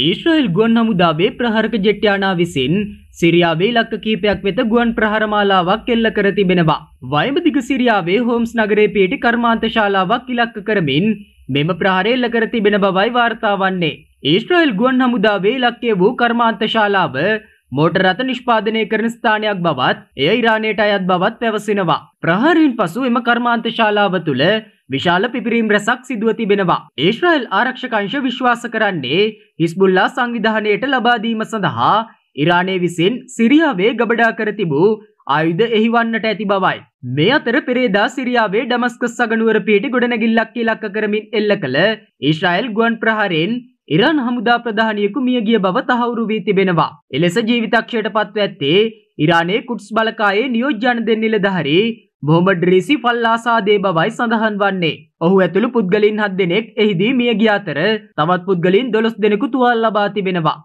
ඊශ්‍රයිල් ගුවන් හමුදාවේ ප්‍රහරක ජෙට්යානා විසින් සිරියාවේ ලක්ක කීපයක් වෙත ගුවන් ප්‍රහරමාලාවක් එල්ල කර තිබෙනවා. වයඹදිග සිරියාවේ හෝම්ස් නගරේ පිහිටි කර්මාන්ත ශාලාවක් ඉලක්ක කරමින් මෙම ප්‍රහාරය එල්ල කර තිබෙන බවයි වාර්තා වන්නේ. ඊශ්‍රයිල් ගුවන් හමුදාවේ ඉලක්කය වූ කර්මාන්ත ශාලාව මෝටර් රථ නිෂ්පාදනය කරන ස්ථානයක් බවත් එය ඉරානයට අයත් බවත් පැවසෙනවා. ප්‍රහාරයෙන් පසු එම කර්මාන්ත ශාලාව තුළ විශාල පිපිරීම් රැසක් සිදුව තිබෙනවා. ඊශ්‍රායල් ආරක්ෂකංශ විශ්වාස කරන්නේ හිස්බුල්ලා සංවිධානයට ලබා දීම සඳහා ඉරානයේ විසින් සිරියාවේ ගබඩා කර තිබූ ආයුධ එහිවන්නට ඇති බවයි. මේ අතර පෙරේදා සිරියාවේ ඩමස්කස් සගනුවර පිහිටි ගොඩනැගිල්ලක් ඉලක්ක කරමින් එල්ල කළ ඊශ්‍රායල් ගුවන් ප්‍රහාරයෙන් ඉරාන් හමුදා ප්‍රධානියෙකු මියගිය බව තහවුරු වී තිබෙනවා. එලෙස ජීවිතක්ෂයට පත්ව ඇත්තේ ඉරානයේ කුට්ස් බලකායේ නියෝජ්‍යන දෙන්න නිලධහරි බොහොමඩ රීසි ෆල්ලාසාදේ බවයි සඳහන් වන්නේ. ඔහු ඇතුළු පුද්ගලින් හත් දෙනෙක් එහිදී මියගිය අතර තවත් පුද්ගලින් දොළොස් දෙනෙකු තුවාල් ලබා තිබෙනවා.